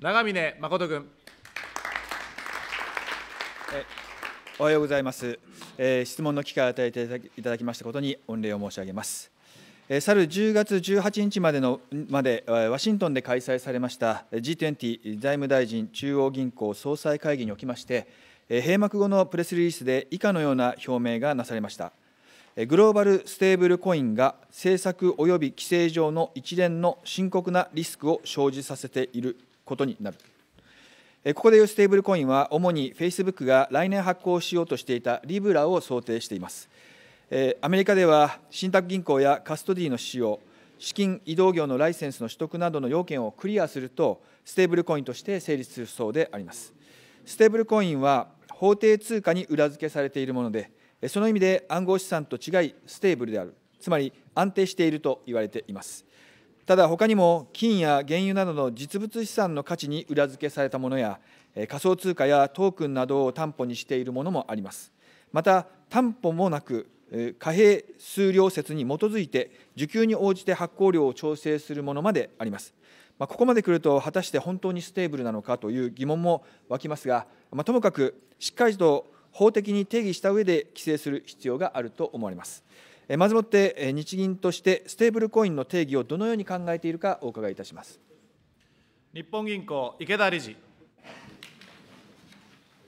長峰誠君。おはようございます、えー、質問の機会を与えていただきましたことに御礼を申し上げます。えー、去る10月18日までのまでワシントンで開催されました G20 財務大臣中央銀行総裁会議におきまして、えー、閉幕後のプレスリリースで以下のような表明がなされました。グローバル・ステーブルコインが政策及び規制上の一連の深刻なリスクを生じさせていることになる。ここでいうステーブルコインは、主にフェイスブックが来年発行しようとしていたリブラを想定しています。アメリカでは、信託銀行やカストディの使用、資金移動業のライセンスの取得などの要件をクリアすると、ステーブルコインとして成立するそうであります。ステーブルコインは法定通貨に裏付けされているもので、その意味で暗号資産と違い、ステーブルである、つまり安定していると言われています。ただ、他にも金や原油などの実物資産の価値に裏付けされたものや、仮想通貨やトークンなどを担保にしているものもあります。また、担保もなく、貨幣数量説に基づいて、需給に応じて発行量を調整するものまであります。まあ、ここまで来ると、果たして本当にステーブルなのかという疑問も湧きますが、まあ、ともかくしっかりと法的に定義した上で規制する必要があると思われます。まずもって日銀としてステーブルコインの定義をどのように考えているかお伺いいたします日本銀行、池田理事。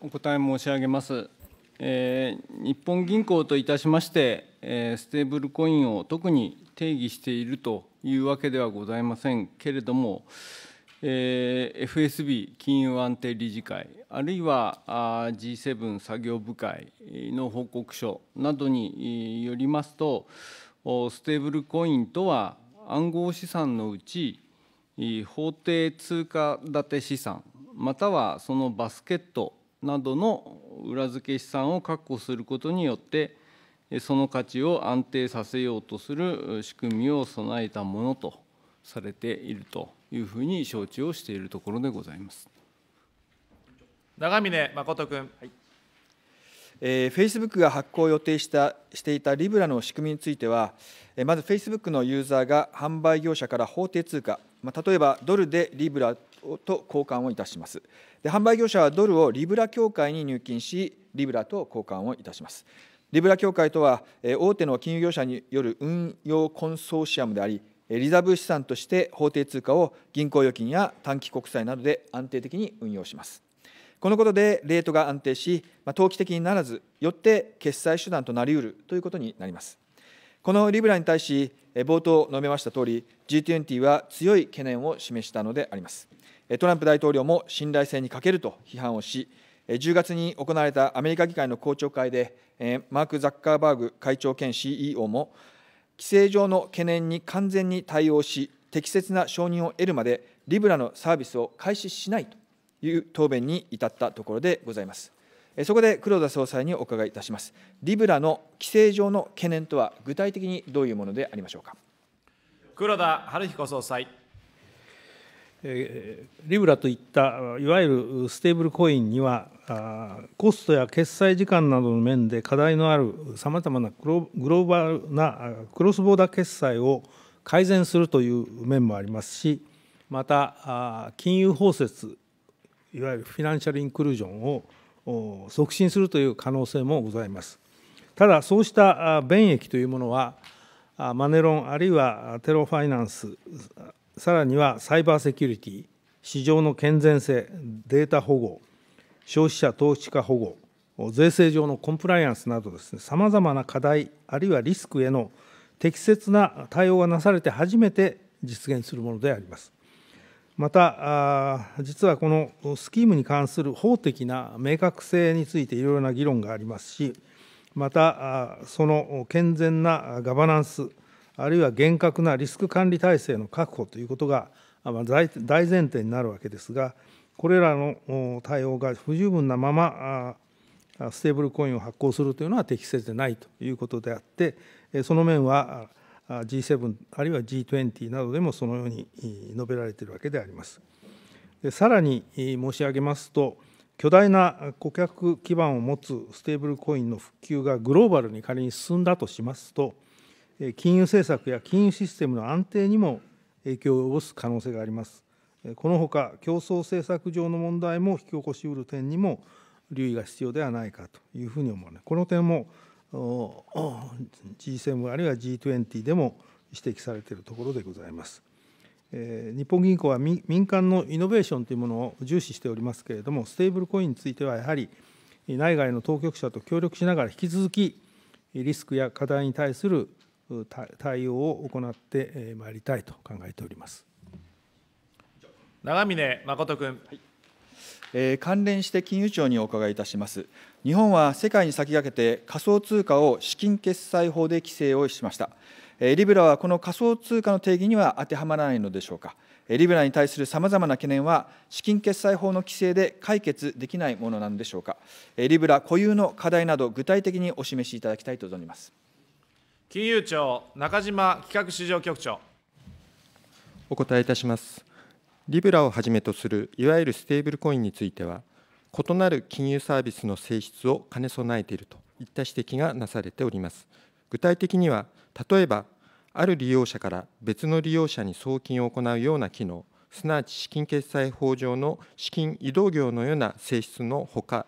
お答え申し上げます。えー、日本銀行といたしまして、えー、ステーブルコインを特に定義しているというわけではございませんけれども、FSB 金融安定理事会あるいは G7 作業部会の報告書などによりますとステーブルコインとは暗号資産のうち法定通貨建て資産またはそのバスケットなどの裏付け資産を確保することによってその価値を安定させようとする仕組みを備えたものとされていると。いうふうに承知をしているところでございます長峰誠君、はいえー、f a c e b o o が発行を予定したしていたリブラの仕組みについては、えー、まずフェイスブックのユーザーが販売業者から法定通貨、まあ、例えばドルでリブラと交換をいたしますで。販売業者はドルをリブラ協会に入金し、リブラと交換をいたします。リブラ協会とは、え大手の金融業者による運用コンソーシアムであり、リザーブ資産として法定通貨を銀行預金や短期国債などで安定的に運用します。このことでレートが安定し、投機的にならず、よって決済手段となりうるということになります。このリブラに対し、冒頭述べましたとおり、G20 は強い懸念を示したのであります。トランプ大統領も信頼性に欠けると批判をし、10月に行われたアメリカ議会の公聴会で、マーク・ザッカーバーグ会長兼 CEO も、規制上の懸念に完全に対応し、適切な承認を得るまで、リブラのサービスを開始しないという答弁に至ったところでございます。そこで黒田総裁にお伺いいたします。リブラの規制上の懸念とは、具体的にどういうものでありましょうか。黒田晴彦総裁。リブラといったいわゆるステーブルコインにはコストや決済時間などの面で課題のあるさまざまなグローバルなクロスボーダー決済を改善するという面もありますしまた金融包摂いわゆるフィナンシャルインクルージョンを促進するという可能性もございますただそうした便益というものはマネロンあるいはテロファイナンスさらにはサイバーセキュリティ市場の健全性データ保護消費者投資家保護、税制上のコンプライアンスなどですね、さまざまな課題、あるいはリスクへの適切な対応がなされて初めて実現するものであります。また、実はこのスキームに関する法的な明確性についていろいろな議論がありますし、また、その健全なガバナンス、あるいは厳格なリスク管理体制の確保ということが大前提になるわけですが、これらの対応が不十分なまま、ステーブルコインを発行するというのは適切でないということであって、その面は G7 あるいは G20 などでもそのように述べられているわけであります。さらに申し上げますと、巨大な顧客基盤を持つステーブルコインの普及がグローバルに仮に進んだとしますと、金融政策や金融システムの安定にも影響を及ぼす可能性があります。このほか、競争政策上の問題も引き起こしうる点にも留意が必要ではないかというふうに思われ、この点も G7 あるいは G20 でも指摘されているところでございます。日本銀行は民間のイノベーションというものを重視しておりますけれども、ステーブルコインについてはやはり、内外の当局者と協力しながら、引き続きリスクや課題に対する対応を行ってまいりたいと考えております。長峰誠君、はいえー、関連して金融庁にお伺いいたします。日本は世界に先駆けて仮想通貨を資金決済法で規制をしました。えー、リブラはこの仮想通貨の定義には当てはまらないのでしょうか。えー、リブラに対するさまざまな懸念は、資金決済法の規制で解決できないものなんでしょうか。えー、リブラ固有の課題など、具体的にお示しいただきたいと存じます。金融庁中島企画市場局長。お答えいたします。リブラをはじめとするいわゆるステーブルコインについては、異なる金融サービスの性質を兼ね備えているといった指摘がなされております。具体的には、例えば、ある利用者から別の利用者に送金を行うような機能、すなわち資金決済法上の資金移動業のような性質のほか、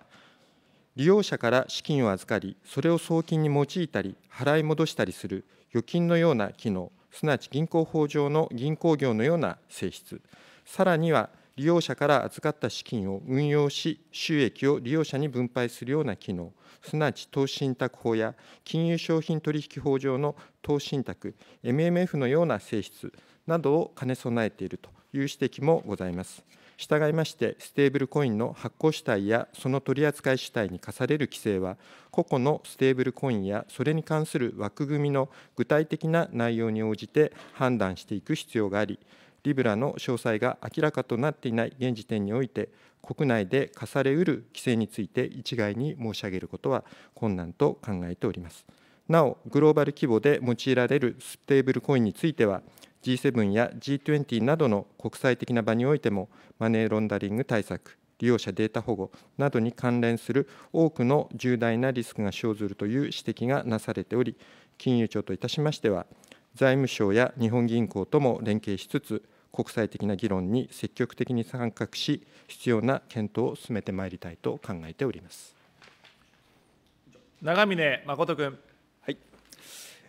利用者から資金を預かり、それを送金に用いたり、払い戻したりする預金のような機能、すなわち銀行法上の銀行業のような性質、さらには利用者から預かった資金を運用し、収益を利用者に分配するような機能、すなわち投資信託法や金融商品取引法上の投資信託、MMF のような性質などを兼ね備えているという指摘もございます。従いまして、ステーブルコインの発行主体やその取扱い主体に課される規制は、個々のステーブルコインやそれに関する枠組みの具体的な内容に応じて判断していく必要があり、リブラの詳細が明らかとなっていない現時点において、国内で課されうる規制について一概に申し上げることは困難と考えております。なお、グローバル規模で用いられるステーブルコインについては、G7 や G20 などの国際的な場においても、マネーロンダリング対策、利用者データ保護などに関連する多くの重大なリスクが生ずるという指摘がなされており、金融庁といたしましては、財務省や日本銀行とも連携しつつ、国際的な議論に積極的に参画し、必要な検討を進めてまいりたいと考えております長峰誠君。はい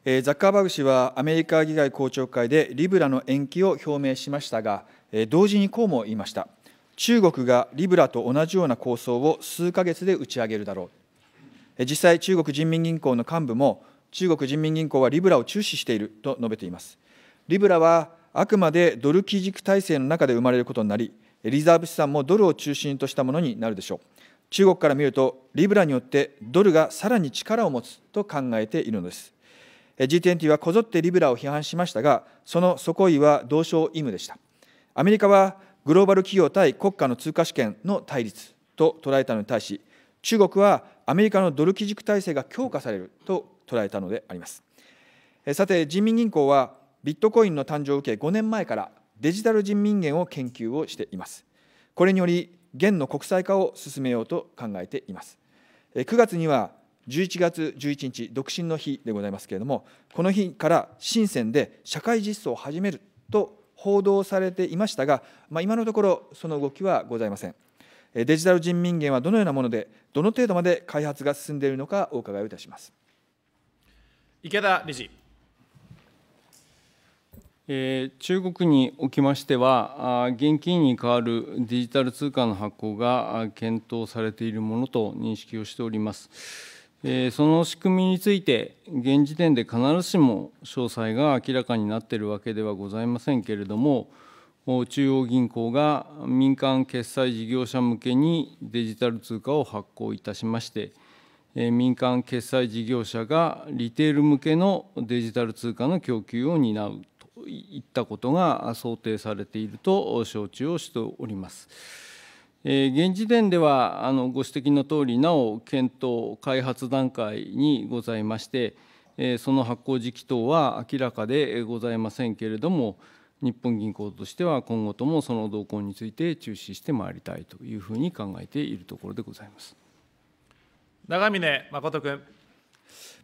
えー、ザッカーバーグ氏はアメリカ議会公聴会でリブラの延期を表明しましたが、えー、同時にこうも言いました中国がリブラと同じような構想を数か月で打ち上げるだろう、えー、実際中国人民銀行の幹部も中国人民銀行はリブラを注視していると述べています。リブラはあくまでドル基軸体制の中で生まれることになり、リザーブ資産もドルを中心としたものになるでしょう。中国から見ると、リブラによってドルがさらに力を持つと考えているのです。G20 はこぞってリブラを批判しましたが、その底意は同床異夢でした。アメリカはグローバル企業対国家の通貨主権の対立と捉えたのに対し、中国はアメリカのドル基軸体制が強化されると捉えたのでありますさて人民銀行はビットコインの誕生を受け5年前からデジタル人民元を研究をしていますこれにより元の国際化を進めようと考えています9月には11月11日独身の日でございますけれどもこの日から深センで社会実装を始めると報道されていましたが、まあ、今のところその動きはございませんデジタル人民元はどのようなものでどの程度まで開発が進んでいるのかお伺いをいたします池田理事。中国におきましては、現金に代わるデジタル通貨の発行が検討されているものと認識をしております。その仕組みについて、現時点で必ずしも詳細が明らかになっているわけではございませんけれども、中央銀行が民間決済事業者向けにデジタル通貨を発行いたしまして、民間決済事業者がリテール向けのデジタル通貨の供給を担うといったことが想定されていると承知をしております。現時点ではあのご指摘のとおりなお検討開発段階にございましてその発行時期等は明らかでございませんけれども日本銀行としては今後ともその動向について注視してまいりたいというふうに考えているところでございます。長峰誠君。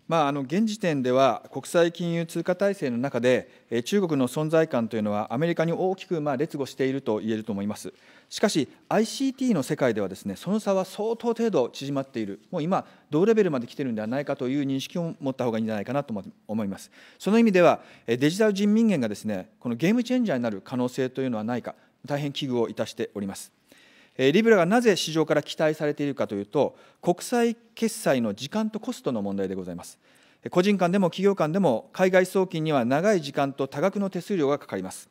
まあ、あの現時点では国際金融通貨体制の中で、え中国の存在感というのはアメリカに大きくまあ劣後していると言えると思います。しかし ICT の世界ではですねその差は相当程度縮まっているもう今同レベルまで来てるんではないかという認識を持った方がいいんじゃないかなと思います。その意味ではデジタル人民元がですねこのゲームチェンジャーになる可能性というのはないか大変危惧をいたしております。リブラがなぜ市場から期待されているかというと、国際決済の時間とコストの問題でございます。個人間でも企業間でも、海外送金には長い時間と多額の手数料がかかります。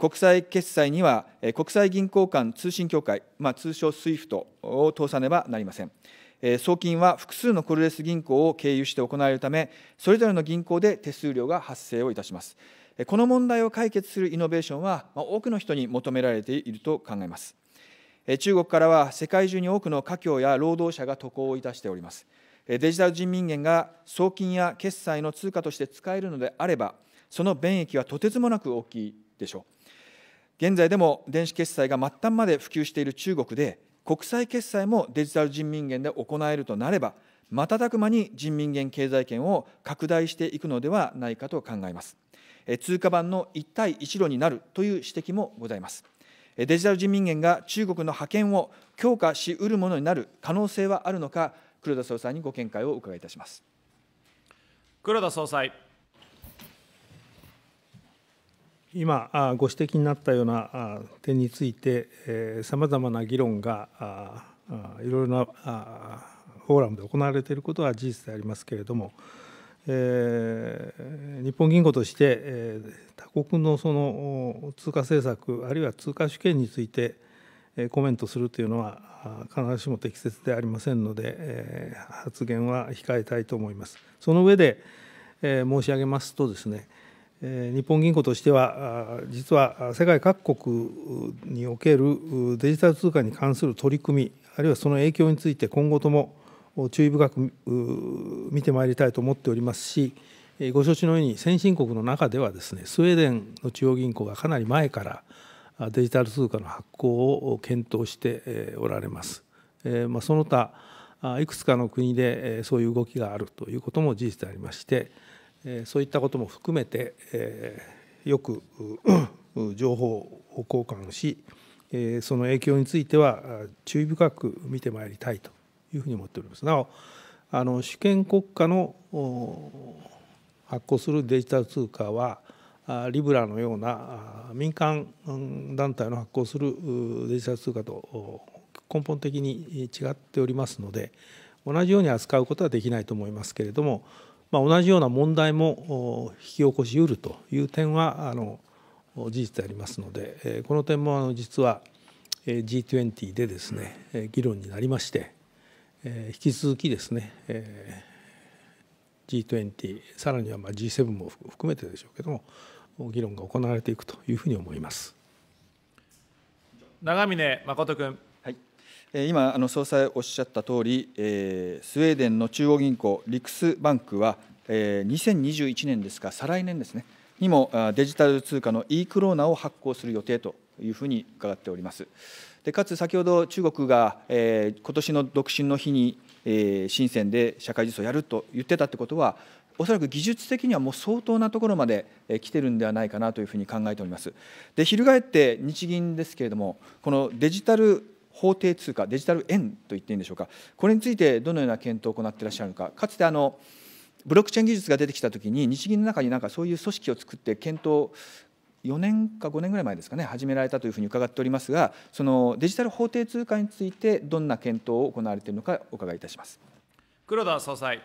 国際決済には、国際銀行間通信協会、まあ、通称 SWIFT を通さねばなりません。送金は複数のコルレス銀行を経由して行われるため、それぞれの銀行で手数料が発生をいたします。この問題を解決するイノベーションは、多くの人に求められていると考えます。中国からは世界中に多くの家境や労働者が渡航をいたしております。デジタル人民元が送金や決済の通貨として使えるのであれば、その便益はとてつもなく大きいでしょう。現在でも電子決済が末端まで普及している中国で、国際決済もデジタル人民元で行えるとなれば、瞬く間に人民元経済圏を拡大していくのではないかと考えます。通貨版の一帯一路になるという指摘もございます。デジタル人民元が中国の覇権を強化しうるものになる可能性はあるのか、黒田総裁にご見解を伺いいたします黒田総裁。今、ご指摘になったような点について、さまざまな議論がいろいろなフォーラムで行われていることは事実でありますけれども、え日本銀行として、国のその通貨政策あるいは通貨主権についてコメントするというのは必ずしも適切でありませんので発言は控えたいと思います。その上で申し上げますとですね日本銀行としては実は世界各国におけるデジタル通貨に関する取り組みあるいはその影響について今後とも注意深く見てまいりたいと思っておりますしご承知のように先進国の中ではですねスウェーデンの中央銀行がかなり前からデジタル通貨の発行を検討しておられます。まあ、その他いくつかの国でそういう動きがあるということも事実でありましてそういったことも含めてよく情報交換しその影響については注意深く見てまいりたいというふうに思っております。なおあの主権国家の発行するデジタル通貨はリブラのような民間団体の発行するデジタル通貨と根本的に違っておりますので同じように扱うことはできないと思いますけれども、同じような問題も引き起こしうるという点は事実でありますのでこの点も実は G20 でですね議論になりまして引き続きですね G20 さらにはまあ G7 も含めてでしょうけども議論が行われていくというふうに思います長峰誠君。はい今、あの総裁おっしゃった通り、えー、スウェーデンの中央銀行、リクスバンクは、えー、2021年ですか、再来年ですね、にもデジタル通貨の e クローナを発行する予定というふうに伺っております。でかつ先ほど中国が、えー、今年の独身の日にえー、深センで社会実装やると言ってたってことは、おそらく技術的にはもう相当なところまで来てるんではないかなというふうに考えております。で、翻って日銀ですけれども、このデジタル法定通貨、デジタル円と言っていいんでしょうか、これについてどのような検討を行っていらっしゃるのか、かつてあのブロックチェーン技術が出てきたときに、日銀の中になんかそういう組織を作って検討4年か5年ぐらい前ですかね始められたというふうに伺っておりますがそのデジタル法定通貨についてどんな検討を行われているのかお伺いいたします黒田総裁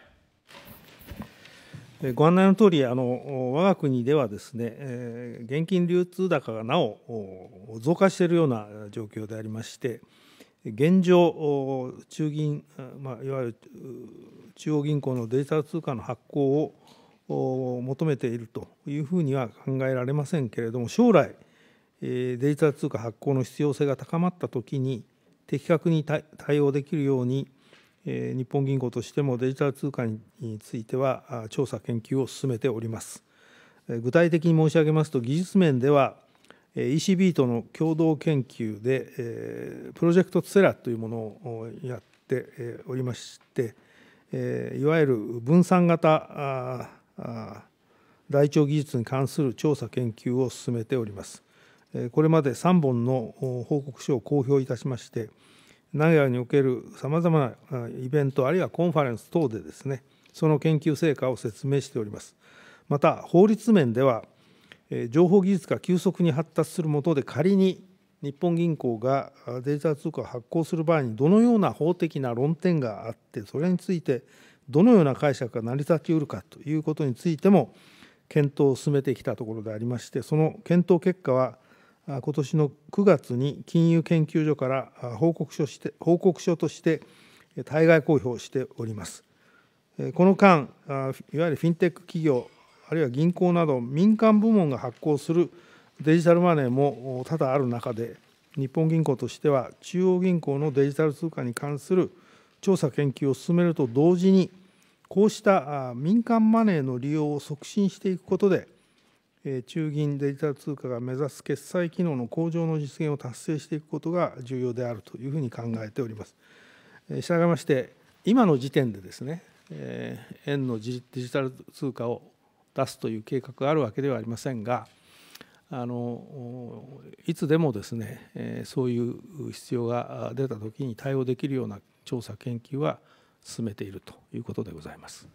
ご案内の通り、あの我が国ではですね、え現金流通高がなお増加しているような状況でありまして、現状、中銀、まあ、いわゆる中央銀行のデジタル通貨の発行を求めているというふうには考えられませんけれども将来デジタル通貨発行の必要性が高まったときに的確に対応できるように日本銀行としてもデジタル通貨については調査研究を進めております具体的に申し上げますと技術面では ECB との共同研究でプロジェクトツェラというものをやっておりましていわゆる分散型大腸技術に関する調査研究を進めておりますこれまで3本の報告書を公表いたしまして名古屋におけるさまざまなイベントあるいはコンファレンス等でですねその研究成果を説明しておりますまた法律面では情報技術が急速に発達するもとで仮に日本銀行がデジタル通貨を発行する場合にどのような法的な論点があってそれについてどのような解釈が成り立ちうるかということについても検討を進めてきたところでありましてその検討結果は今年の9月に金融研究所から報告書して報告書として対外公表しております。この間いわゆるフィンテック企業あるいは銀行など民間部門が発行するデジタルマネーも多々ある中で日本銀行としては中央銀行のデジタル通貨に関する調査研究を進めると同時にこうした民間マネーの利用を促進していくことで中銀デジタル通貨が目指す決済機能の向上の実現を達成していくことが重要であるというふうに考えております。したがいまして今の時点でですね円のデジタル通貨を出すという計画があるわけではありませんがあのいつでもですねそういう必要が出た時に対応できるような調査研究は進めているということでございます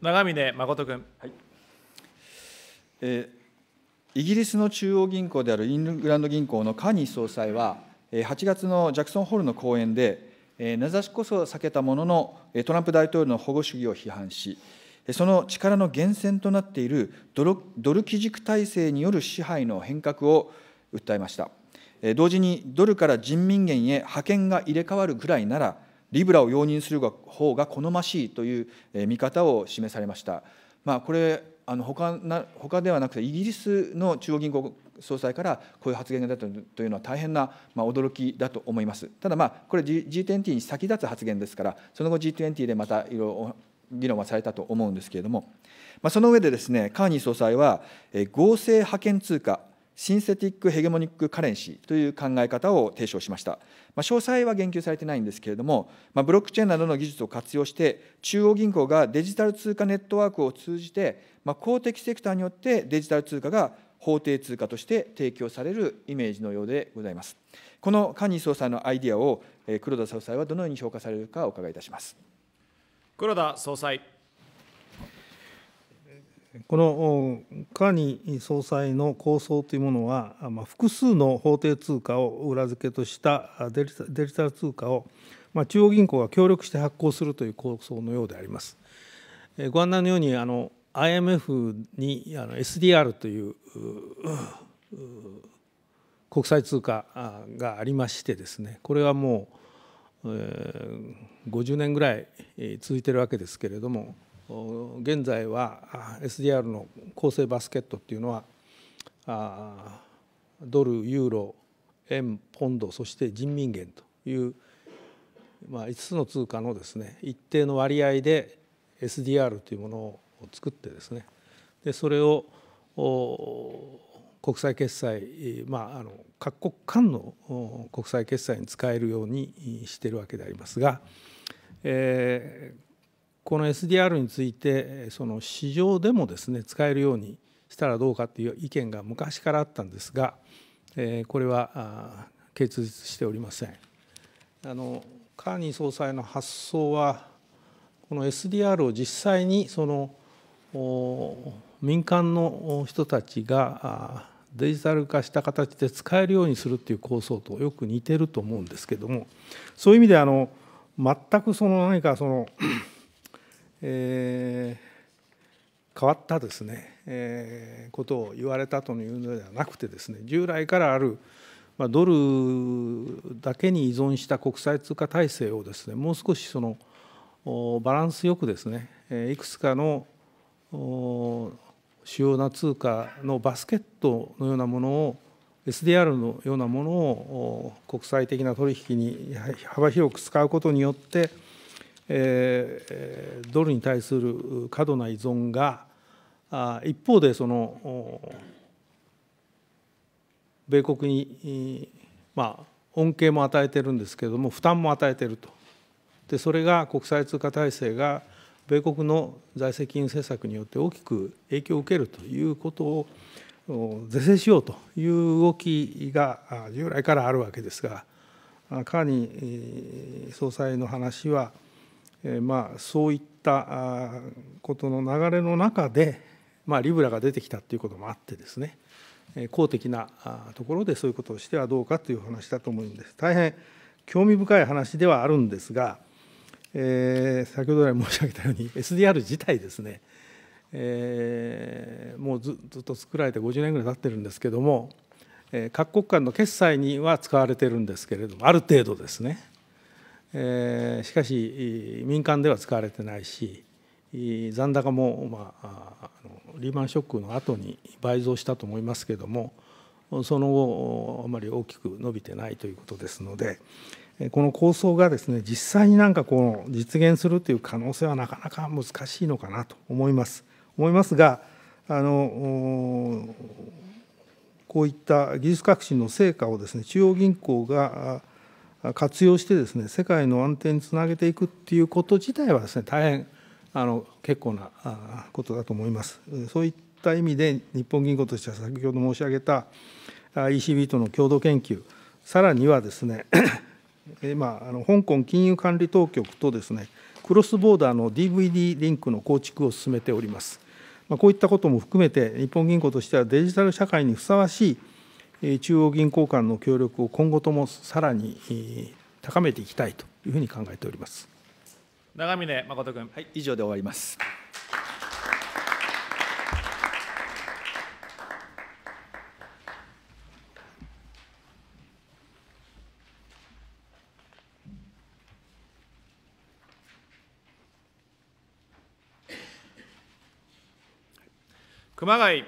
長峰誠君、はいえー、イギリスの中央銀行であるイングランド銀行のカーニー総裁は8月のジャクソンホールの講演で名指しこそ避けたもののトランプ大統領の保護主義を批判しその力の源泉となっているドル基軸体制による支配の変革を訴えました。同時にドルから人民元へ派遣が入れ替わるぐらいなら、リブラを容認する方が好ましいという見方を示されました。まあ、これあの他な他ではなくて、イギリスの中央銀行総裁からこういう発言が出たというのは大変な、まあ、驚きだと思います。ただ、まあ、これ G20 に先立つ発言ですから、その後 G20 でまたいろいろ議論はされたと思うんですけれども、まあ、その上でですね、カーニー総裁は、合成派遣通貨、シンセティック・ヘゲモニック・カレンシーという考え方を提唱しました。まあ、詳細は言及されてないんですけれども、まあ、ブロックチェーンなどの技術を活用して、中央銀行がデジタル通貨ネットワークを通じて、まあ、公的セクターによってデジタル通貨が法定通貨として提供されるイメージのようでございます。このカニ総裁のアイディアを黒田総裁はどのように評価されるかお伺いいたします。黒田総裁この蟹総裁の構想というものは、まあ、複数の法定通貨を裏付けとしたデジタル通貨を、まあ、中央銀行が協力して発行するという構想のようであります。ご案内のようにあの IMF にあの SDR という国際通貨がありましてですねこれはもう50年ぐらい続いてるわけですけれども現在は SDR の構成バスケットっていうのはドルユーロ円ポンドそして人民元という、まあ、5つの通貨のですね一定の割合で SDR というものを作ってですねでそれを国際決済、まあ、あの各国間の国際決済に使えるようにしているわけでありますが、えー、この SDR についてその市場でもですね使えるようにしたらどうかっていう意見が昔からあったんですがこれは結実しておりません。あのカーニー総裁の発想はこの SDR を実際にその民間の人たちがデジタル化した形で使えるようにするっていう構想とよく似てると思うんですけどもそういう意味であの全くその何かそのえー、変わったですね、えー、ことを言われたというのではなくてですね従来からある、まあ、ドルだけに依存した国際通貨体制をですねもう少しそのバランスよくですねいくつかの主要な通貨のバスケットのようなものを SDR のようなものを国際的な取引に幅広く使うことによってえー、ドルに対する過度な依存が一方でその米国に、まあ、恩恵も与えてるんですけれども負担も与えてるとでそれが国際通貨体制が米国の財政金融政策によって大きく影響を受けるということを是正しようという動きが従来からあるわけですがニー総裁の話はまあ、そういったことの流れの中で、まあ、リブラが出てきたということもあってですね公的なところでそういうことをしてはどうかという話だと思うんです。大変興味深い話ではあるんですが、えー、先ほど来申し上げたように SDR 自体ですね、えー、もうずっと作られて50年ぐらい経ってるんですけども各国間の決済には使われてるんですけれどもある程度ですね。えー、しかし民間では使われてないし残高も、まあ、リーマンショックの後に倍増したと思いますけどもその後あまり大きく伸びてないということですのでこの構想がですね実際になんかこう実現するという可能性はなかなか難しいのかなと思います思いますがあのこういった技術革新の成果をですね中央銀行が活用してですね世界の安定につなげていくっていうこと自体はですね大変あの結構なことだと思います。そういった意味で日本銀行としては先ほど申し上げた ECB との共同研究さらにはですね今 あの香港金融管理当局とですねクロスボーダーの DVD リンクの構築を進めております。まあ、こういったことも含めて日本銀行としてはデジタル社会にふさわしい中央銀行間の協力を今後ともさらに高めていきたいというふうに考えております長峰誠君、はい、以上で終わります。熊谷